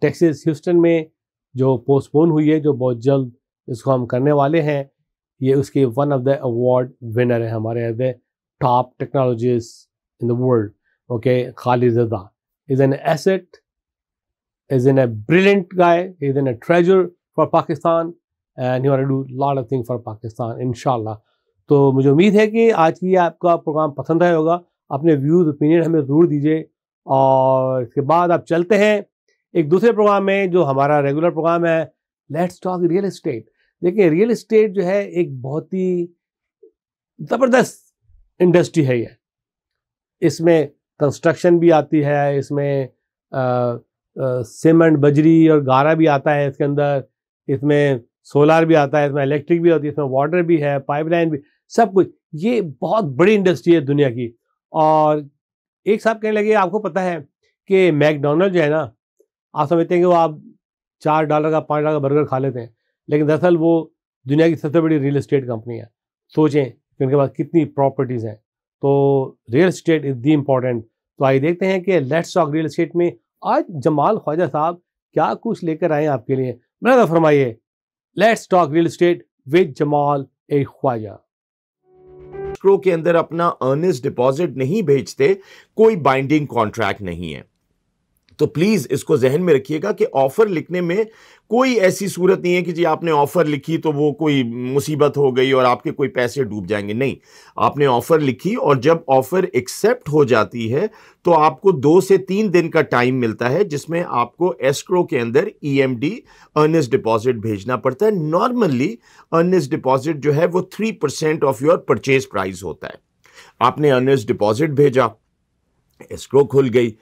टेक्सास ह्यूस्टन में जो पोस्टपोन हुई है जो बहुत जल्द इसको हम करने वाले हैं ये उसके one of the award winner है हमारे as the top technologies in the world okay Khalid Raza is an asset is in a brilliant guy is in a treasure for Pakistan and you are do lot of thing for Pakistan in तो मुझे उम्मीद है कि आज की आपका प्रोग्राम पसंद आया होगा अपने व्यूज़ ओपिनियन हमें ज़रूर दीजिए और इसके बाद आप चलते हैं एक दूसरे प्रोग्राम में जो हमारा रेगुलर प्रोग्राम है लेट्स टॉक रियल इस्टेट देखिए रियल इस्टेट जो है एक बहुत ही ज़बरदस्त इंडस्ट्री है ये इसमें कंस्ट्रक्शन भी आती है इसमें सीमेंट बजरी और गारा भी आता है इसके अंदर इसमें सोलार भी आता है इसमें इलेक्ट्रिक भी होती है इसमें वाटर भी है पाइपलाइन भी सब कुछ ये बहुत बड़ी इंडस्ट्री है दुनिया की और एक साहब कहने लगे आपको पता है कि मैकडोनल्ड जो है ना आप समझते हैं कि वो आप चार डॉलर का पाँच डॉलर का बर्गर खा लेते हैं लेकिन दरअसल वो दुनिया की सबसे बड़ी रियल इस्टेट कंपनी है सोचें कि उनके पास कितनी प्रॉपर्टीज़ हैं तो real estate is the important तो आइए देखते हैं कि लेट्स टॉक रियल इस्टेट में आज जमाल ख्वाजा साहब क्या कुछ लेकर आए आपके लिए मेरा फरमाइए let's talk real estate with Jamal A Khawaja के अंदर अपना अर्निस्ट डिपॉजिट नहीं भेजते कोई बाइंडिंग कॉन्ट्रैक्ट नहीं है तो प्लीज़ इसको जहन में रखिएगा कि ऑफ़र लिखने में कोई ऐसी सूरत नहीं है कि जी आपने ऑफ़र लिखी तो वो कोई मुसीबत हो गई और आपके कोई पैसे डूब जाएंगे नहीं आपने ऑफ़र लिखी और जब ऑफ़र एक्सेप्ट हो जाती है तो आपको दो से तीन दिन का टाइम मिलता है जिसमें आपको एस्क्रो के अंदर E M D earnest deposit भेजना पड़ता है नॉर्मली अर्नेस्ट डिपॉजिट जो है वो three percent of your purchase price होता है आपने अर्नेस्ट डिपॉजिट भेजा एस्क्रो खुल गई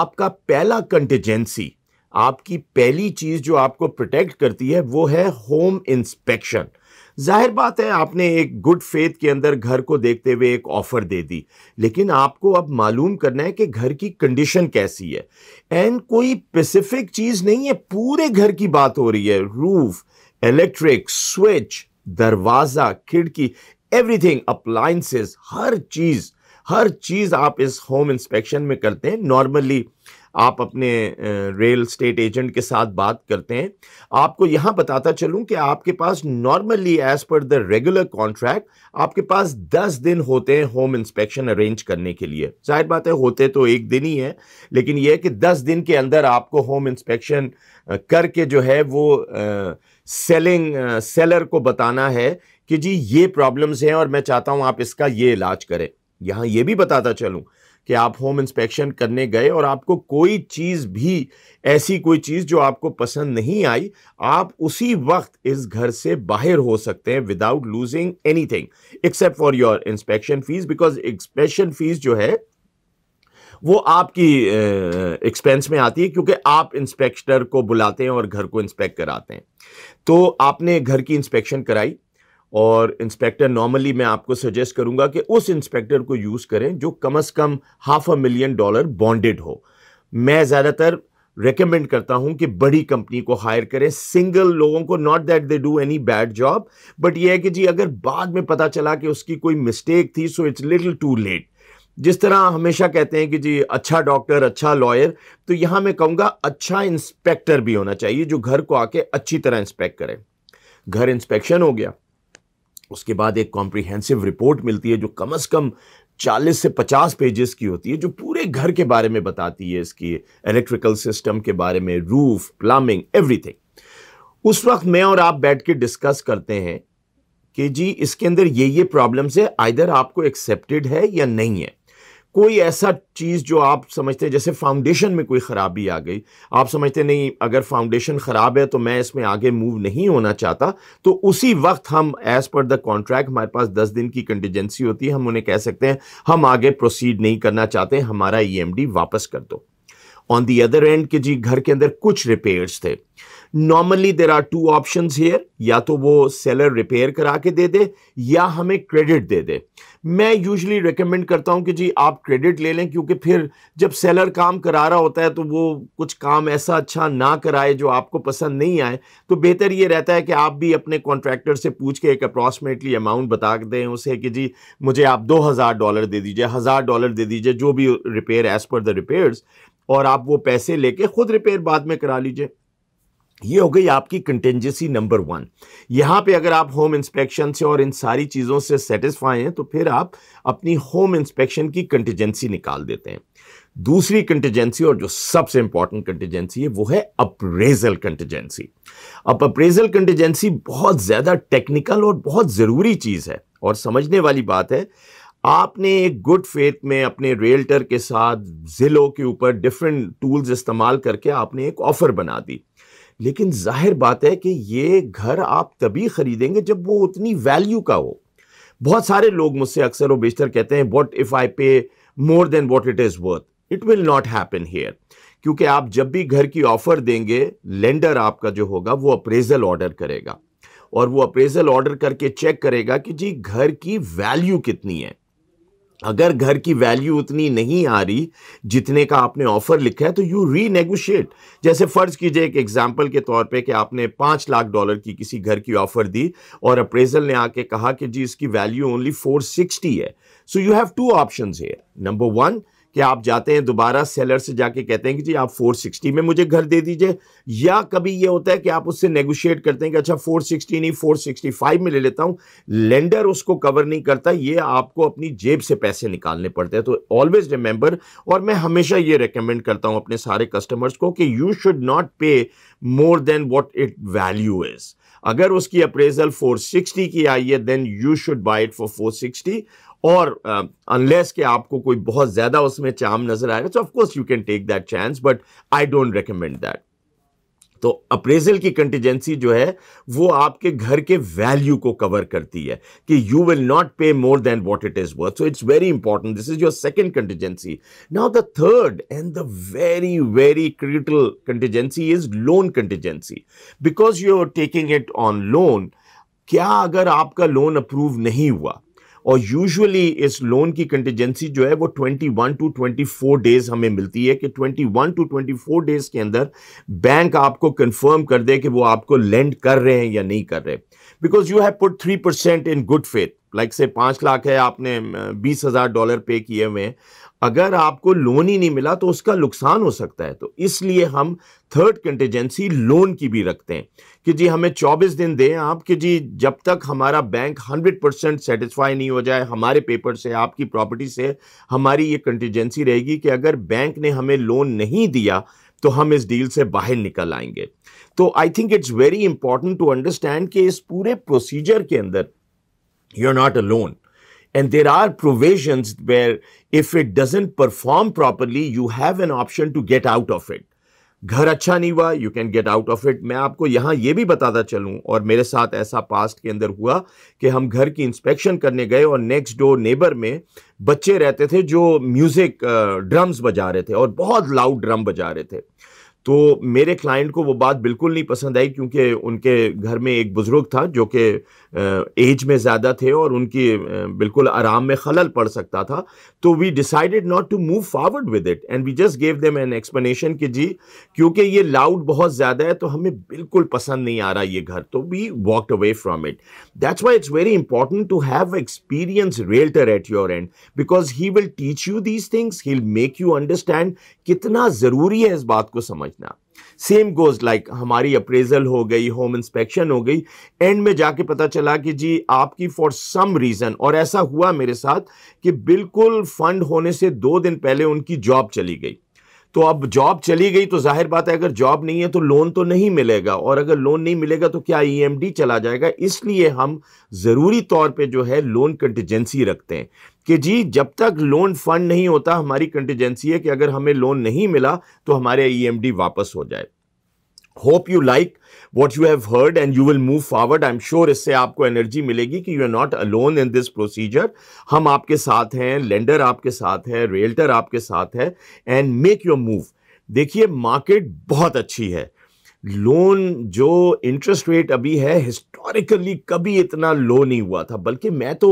आपका पहला कंटिजेंसी आपकी पहली चीज़ जो आपको प्रोटेक्ट करती है वो है होम इंस्पेक्शन जाहिर बात है आपने एक गुड फेथ के अंदर घर को देखते हुए एक ऑफ़र दे दी लेकिन आपको अब मालूम करना है कि घर की कंडीशन कैसी है एंड कोई स्पेसिफिक चीज़ नहीं है पूरे घर की बात हो रही है रूफ इलेक्ट्रिक स्विच दरवाज़ा खिड़की एवरीथिंग अप्लाइंसेस हर चीज़ हर चीज़ आप इस होम इंस्पेक्शन में करते हैं नॉर्मली आप अपने रियल स्टेट एजेंट के साथ बात करते हैं आपको यहाँ बताता चलूँ कि आपके पास normally as per the regular contract आपके पास दस दिन होते हैं होम इंस्पेक्शन अरेंज करने के लिए जाहिर बात है होते तो एक दिन ही है लेकिन यह कि दस दिन के अंदर आपको होम इंस्पेक्शन करके जो है वो सेलिंग सेलर को बताना है कि जी ये प्रॉब्लम्स हैं और मैं चाहता हूँ आप इसका ये इलाज करें यहां यह भी बताता चलूं कि आप होम इंस्पेक्शन करने गए और आपको कोई चीज़ भी ऐसी कोई चीज़ जो आपको पसंद नहीं आई आप उसी वक्त इस घर से बाहर हो सकते हैं without losing anything except for your inspection fees because inspection fees जो है वो आपकी एक्सपेंस में आती है क्योंकि आप इंस्पेक्टर को बुलाते हैं और घर को इंस्पेक्ट कराते हैं तो आपने घर की इंस्पेक्शन कराई और इंस्पेक्टर नॉर्मली मैं आपको सजेस्ट करूंगा कि उस इंस्पेक्टर को यूज़ करें जो कम अज़ कम half a million dollar bonded हो मैं ज़्यादातर रिकमेंड करता हूं कि बड़ी कंपनी को हायर करें सिंगल लोगों को not that they do any bad job but ये है कि जी अगर बाद में पता चला कि उसकी कोई मिस्टेक थी so it's little too late जिस तरह हमेशा कहते हैं कि जी अच्छा डॉक्टर अच्छा लॉयर तो यहां मैं कहूंगा अच्छा इंस्पेक्टर भी होना चाहिए जो घर को आके अच्छी तरह इंस्पेक्ट करें घर इंस्पेक्शन हो गया उसके बाद एक कॉम्प्रिहेंसिव रिपोर्ट मिलती है जो कम अज़ कम 40 से 50 पेजेस की होती है जो पूरे घर के बारे में बताती है इसकी इलेक्ट्रिकल सिस्टम के बारे में रूफ प्लम्बिंग एवरीथिंग उस वक्त मैं और आप बैठ के डिस्कस करते हैं कि जी इसके अंदर ये ये प्रॉब्लम्स है आइधर आपको एक्सेप्टेड है या नहीं है कोई ऐसा चीज़ जो आप समझते हैं जैसे फाउंडेशन में कोई ख़राबी आ गई आप समझते नहीं अगर फाउंडेशन ख़राब है तो मैं इसमें आगे मूव नहीं होना चाहता तो उसी वक्त हम एज़ पर द कॉन्ट्रैक्ट हमारे पास दस दिन की कंटीजेंसी होती है हम उन्हें कह सकते हैं हम आगे प्रोसीड नहीं करना चाहते हमारा ई e वापस कर दो ऑन दी अदर एंड के जी घर के अंदर कुछ रिपेयर्स थे normally there are two option here या तो वो सेलर रिपेयर करा के दे दे या हमें क्रेडिट दे दे मैं यूजली रिकमेंड करता हूं कि जी आप क्रेडिट ले लें क्योंकि फिर जब सेलर काम करा रहा होता है तो वो कुछ काम ऐसा अच्छा ना कराए जो आपको पसंद नहीं आए तो बेहतर ये रहता है कि आप भी अपने कॉन्ट्रैक्टर से पूछ के एक अप्रॉक्सीमेटली अमाउंट बता दें उसे कि जी मुझे आप दो हज़ार डॉलर दे दीजिए हज़ार डॉलर दे दीजिए जो भी repair as per the repairs और आप वो पैसे लेके ख़ुद रिपेयर बाद में करा लीजिए ये हो गई आपकी कंटेंजेंसी नंबर वन यहाँ पे अगर आप होम इंस्पेक्शन से और इन सारी चीज़ों से सेटिस्फाई हैं तो फिर आप अपनी होम इंस्पेक्शन की कंटेजेंसी निकाल देते हैं दूसरी कंटेजेंसी और जो सबसे इंपॉर्टेंट कंटेजेंसी है वो है अप्रेजल कंटेजेंसी अब अप्रेजल कंटेजेंसी बहुत ज़्यादा टेक्निकल और बहुत ज़रूरी चीज़ है और समझने वाली बात है आपने एक गुड फेथ में अपने रियल्टर के साथ ज़िलों के ऊपर डिफरेंट टूल्स इस्तेमाल करके आपने एक ऑफ़र बना दी लेकिन जाहिर बात है कि ये घर आप तभी खरीदेंगे जब वो उतनी वैल्यू का हो बहुत सारे लोग मुझसे अक्सर और बेशतर कहते हैं what if I pay more than what it is worth it will not happen here क्योंकि आप जब भी घर की ऑफर देंगे लेंडर आपका जो होगा वो अप्रेजल ऑर्डर करेगा और वो अप्रेजल ऑर्डर करके चेक करेगा कि जी घर की वैल्यू कितनी है अगर घर की वैल्यू उतनी नहीं आ रही जितने का आपने ऑफर लिखा है तो यू रीनेगोशिएट जैसे फ़र्ज़ कीजिए एक एग्जाम्पल के तौर पे कि आपने पाँच लाख डॉलर की किसी घर की ऑफ़र दी और अप्रेजल ने आके कहा कि जी इसकी वैल्यू ओनली फोर सिक्सटी है so you have two option है नंबर वन कि आप जाते हैं दोबारा सेलर से जाके कहते हैं कि जी आप 460 में मुझे घर दे दीजिए या कभी ये होता है कि आप उससे नेगोशिएट करते हैं कि अच्छा 460 नहीं 465 में ले लेता हूँ लेंडर उसको कवर नहीं करता ये आपको अपनी जेब से पैसे निकालने पड़ते हैं तो ऑलवेज रिमेंबर और मैं हमेशा ये रिकमेंड करता हूँ अपने सारे कस्टमर्स को कि you should not pay more than what it value is अगर उसकी अप्रेजल 460 की आई है then you should buy it for 460 और अनलेस uh, के आपको कोई बहुत ज़्यादा उसमें चाम नज़र आएगा तो of course you can take that chance but I don't recommend that तो अप्रेजल की कंटिजेंसी जो है वो आपके घर के वैल्यू को कवर करती है कि you will not pay more than what it is worth so it's very important this is your second contingency now the third and the very very critical contingency is loan contingency because you are taking it on loan क्या अगर आपका loan approve नहीं हुआ और usually इस loan की contingency जो है वो 21 टू 24 डेज हमें मिलती है कि 21 टू 24 डेज के अंदर बैंक आपको कंफर्म कर दे कि वो आपको लेंड कर रहे हैं या नहीं कर रहे because you have put three percent in good faith like से पाँच लाख है आपने बीस हज़ार डॉलर पे किए हुए हैं अगर आपको लोन ही नहीं मिला तो उसका नुकसान हो सकता है तो इसलिए हम थर्ड कंटेजेंसी लोन की भी रखते हैं कि जी हमें 24 दिन दें आप कि जी जब तक हमारा बैंक 100 परसेंट सेटिस्फाई नहीं हो जाए हमारे पेपर से आपकी प्रॉपर्टी से हमारी ये कंटेजेंसी रहेगी कि अगर बैंक ने हमें लोन नहीं दिया तो हम इस डील से बाहर निकल आएंगे तो I think it's very important to understand कि इस पूरे प्रोसीजर के अंदर you are not a loan And there are provisions where if it doesn't perform properly, you have an option to get out of it. घर अच्छा नहीं हुआ you can get out of it मैं आपको यहाँ ये भी बताता चलूँ और मेरे साथ ऐसा पास्ट के अंदर हुआ कि हम घर की इंस्पेक्शन करने गए और नेक्स्ट डोर नेबर में बच्चे रहते थे जो म्यूज़िक ड्रम्स बजा रहे थे और बहुत लाउड ड्रम बजा रहे थे तो मेरे क्लाइंट को वो बात बिल्कुल नहीं पसंद आई क्योंकि उनके घर में एक बुज़ुर्ग था जो कि एज में ज़्यादा थे और उनकी बिल्कुल आराम में खलल पड़ सकता था तो we decided not to move forward with it and we just gave them an explanation कि जी क्योंकि ये लाउड बहुत ज़्यादा है तो हमें बिल्कुल पसंद नहीं आ रहा ये घर तो we walked away from it that's why it's very important to have experience realtor at your end because he will teach you these things he make you understand कितना ज़रूरी है इस बात को समझना सेम गोज लाइक हमारी appraisal हो गई होम इंस्पेक्शन हो गई एंड में जाके पता चला कि जी आपकी फॉर सम रीज़न और ऐसा हुआ मेरे साथ कि बिल्कुल फंड होने से दो दिन पहले उनकी जॉब चली गई तो अब जॉब चली गई तो जाहिर बात है अगर जॉब नहीं है तो लोन तो नहीं मिलेगा और अगर लोन नहीं मिलेगा तो क्या ईएमडी e चला जाएगा इसलिए हम ज़रूरी तौर पे जो है लोन कंटीजेंसी रखते हैं कि जी जब तक लोन फंड नहीं होता हमारी कंटीजेंसी है कि अगर हमें लोन नहीं मिला तो हमारे ई e वापस हो जाए hope you like what you have heard and you will move forward I am sure इससे आपको एनर्जी मिलेगी कि you are not alone in this procedure हम आपके साथ हैं लेंडर आपके साथ है रियल्टर आपके साथ है एंड मेक योर मूव देखिए मार्केट बहुत अच्छी है लोन जो इंटरेस्ट रेट अभी है हिस्टोरिकली कभी इतना लो नहीं हुआ था बल्कि मैं तो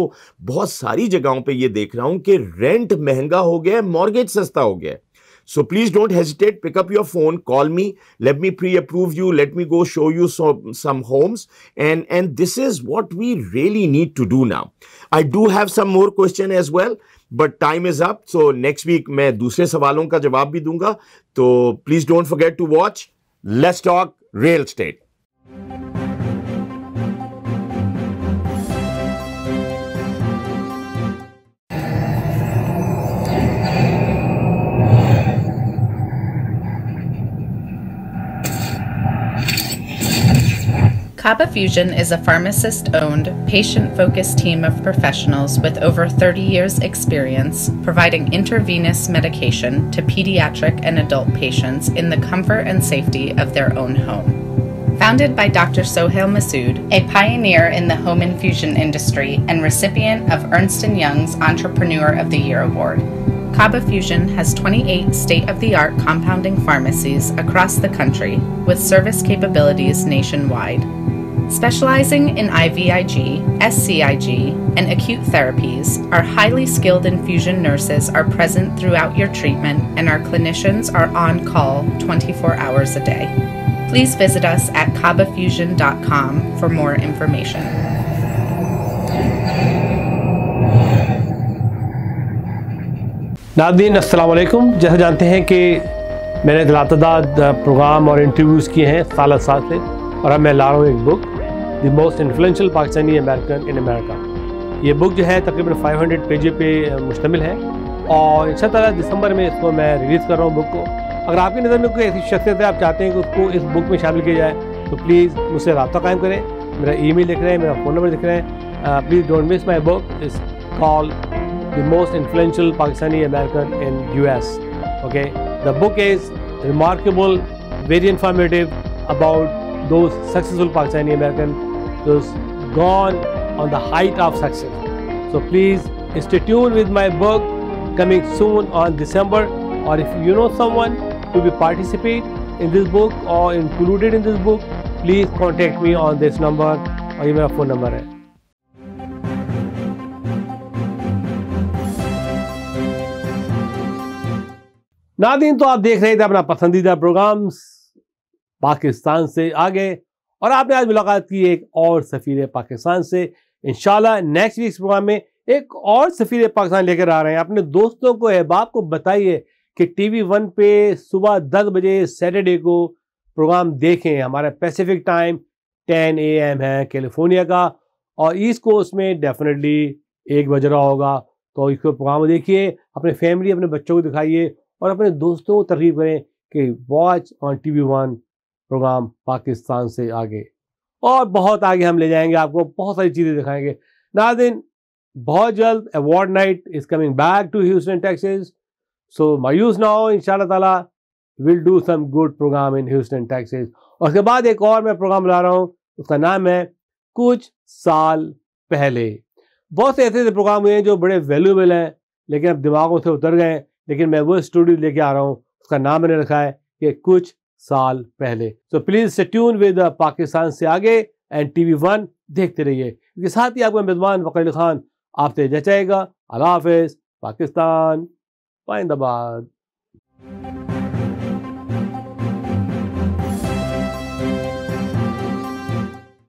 बहुत सारी जगहों पे ये देख रहा हूँ कि रेंट महंगा हो गया है मॉर्गेज सस्ता हो गया है So please don't hesitate. Pick up your phone, call me, let me pre-approve you, let me go show you some, some homes. And, and this is what we really need to do now. I do have some more questions as well. But time is up so next week मैं दूसरे सवालों का जवाब So please don't forget to watch. Let's talk real estate. Caba Fusion is a pharmacist owned, patient focused team of professionals with over 30 years' experience providing intravenous medication to pediatric and adult patients in the comfort and safety of their own home. Founded by Dr. Sohail Masood, a pioneer in the home infusion industry and recipient of Ernst & Young's Entrepreneur of the Year award, Caba Fusion has 28 state of the art compounding pharmacies across the country with service capabilities nationwide. Specializing in IVIG, SCIG, and acute therapies, our highly skilled infusion nurses are present throughout your treatment and our clinicians are on call 24 hours a day. Please visit us at cabafusion.com for more information. नादीन असलकुम जैसे जानते हैं कि मैंने दलातदा programme और interviews किए हैं साल साल से और अब मैं ला रहा हूँ एक book the most influential Pakistani American in America ये बुक जो है तकरीबन 500 पेज पे मुश्तमिल है और इन तरह दिसंबर में इसको मैं रिलीज़ कर रहा हूँ बुक को अगर आपकी नज़र में कोई ऐसी शख्सियत है आप चाहते हैं कि उसको इस बुक में शामिल किया जाए तो प्लीज़ मुझसे रबा कायम करें मेरा ई मेल लिख रहे हैं मेरा फ़ोन नंबर लिख रहे हैं please don't miss my book is call the most influential Pakistani American in U S okay the book is remarkable very informative about those successful Pakistani Americans, those gone on the height of success. So please stay tuned with my book coming soon on December or if you know someone who will participate in this book or included in this book, please contact me on this number or even phone number. नादिन तो आप देख रहे थे अपना पसंदीदा programmes Pakistan से आ गए और आपने आज मुलाकात की एक और सफ़ीर पाकिस्तान से इन नेक्स्ट वीक प्रोग्राम में एक और सफ़ीर पाकिस्तान लेकर आ रहे हैं अपने दोस्तों को अहबाब को बताइए कि टी वी वन पे सुबह दस बजे सैटरडे को प्रोग्राम देखें हमारा pacific time ten A M है कैलिफोर्निया का और ईस्ट कोस्ट में डेफिनेटली एक बज रहा होगा तो इसको प्रोग्राम देखिए अपने फैमिली अपने बच्चों को दिखाइए और अपने दोस्तों को तरकीब करें कि watch on T V one program Pakistan से आगे और बहुत आगे हम ले जाएंगे आपको बहुत सारी चीज़ें दिखाएंगे नाजिन बहुत जल्द award night is coming back to Houston Texas so मायूस ना हो इन ताला will do some good program in Houston Texas और उसके बाद एक और मैं प्रोग्राम ला रहा हूँ उसका नाम है कुछ साल पहले बहुत से ऐसे ऐसे प्रोग्राम हुए हैं जो बड़े वैल्यूबल हैं लेकिन अब दिमागों से उतर गए लेकिन मैं वो स्टूडियो लेके आ रहा हूँ उसका नाम मैंने रखा है कि कुछ साल पहले तो प्लीज ट्यून विद पाकिस्तान से आगे एंड टीवी वन देखते रहिए इसके साथ ही आपका मेजबान वकील खान आपसे जचाएगा अला हाफिज पाकिस्तान पाइंदाबाद